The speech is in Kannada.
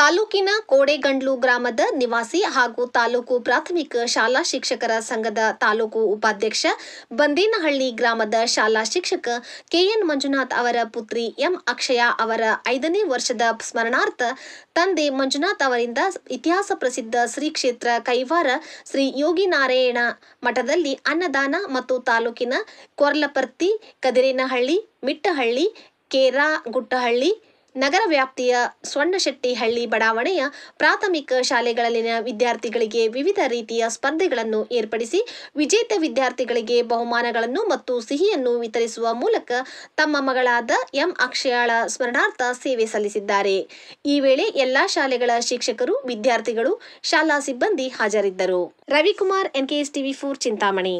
ತಾಲೂಕಿನ ಕೋಡೆಗಂಡ್ಲು ಗ್ರಾಮದ ನಿವಾಸಿ ಹಾಗೂ ತಾಲೂಕು ಪ್ರಾಥಮಿಕ ಶಾಲಾ ಶಿಕ್ಷಕರ ಸಂಘದ ತಾಲೂಕು ಉಪಾಧ್ಯಕ್ಷ ಬಂದೇನಹಳ್ಳಿ ಗ್ರಾಮದ ಶಾಲಾ ಶಿಕ್ಷಕ ಕೆಎನ್ ಮಂಜುನಾಥ್ ಅವರ ಪುತ್ರಿ ಎಂ ಅಕ್ಷಯ ಅವರ ಐದನೇ ವರ್ಷದ ಸ್ಮರಣಾರ್ಥ ತಂದೆ ಮಂಜುನಾಥ್ ಅವರಿಂದ ಇತಿಹಾಸ ಪ್ರಸಿದ್ಧ ಶ್ರೀ ಕ್ಷೇತ್ರ ಕೈವಾರ ಶ್ರೀ ಯೋಗಿನಾರಾಯಣ ಮಠದಲ್ಲಿ ಅನ್ನದಾನ ಮತ್ತು ತಾಲೂಕಿನ ಕೊರ್ಲಪರ್ತಿ ಕದಿರೇನಹಳ್ಳಿ ಮಿಟ್ಟಹಳ್ಳಿ ಕೇರಾ ಗುಟ್ಟಹಳ್ಳಿ ನಗರ ವ್ಯಾಪ್ತಿಯ ಸ್ವರ್ಣಶೆಟ್ಟಿಹಳ್ಳಿ ಬಡಾವಣೆಯ ಪ್ರಾಥಮಿಕ ಶಾಲೆಗಳಲ್ಲಿನ ವಿದ್ಯಾರ್ಥಿಗಳಿಗೆ ವಿವಿಧ ರೀತಿಯ ಸ್ಪರ್ಧೆಗಳನ್ನು ಏರ್ಪಡಿಸಿ ವಿಜೇತ ವಿದ್ಯಾರ್ಥಿಗಳಿಗೆ ಬಹುಮಾನಗಳನ್ನು ಮತ್ತು ಸಿಹಿಯನ್ನು ವಿತರಿಸುವ ಮೂಲಕ ತಮ್ಮ ಮಗಳಾದ ಎಂ ಅಕ್ಷಯಾಳ ಸ್ಮರಣಾರ್ಥ ಸೇವೆ ಸಲ್ಲಿಸಿದ್ದಾರೆ ಈ ವೇಳೆ ಎಲ್ಲಾ ಶಾಲೆಗಳ ಶಿಕ್ಷಕರು ವಿದ್ಯಾರ್ಥಿಗಳು ಶಾಲಾ ಸಿಬ್ಬಂದಿ ಹಾಜರಿದ್ದರು Ravikumar NKS TV four Chintamani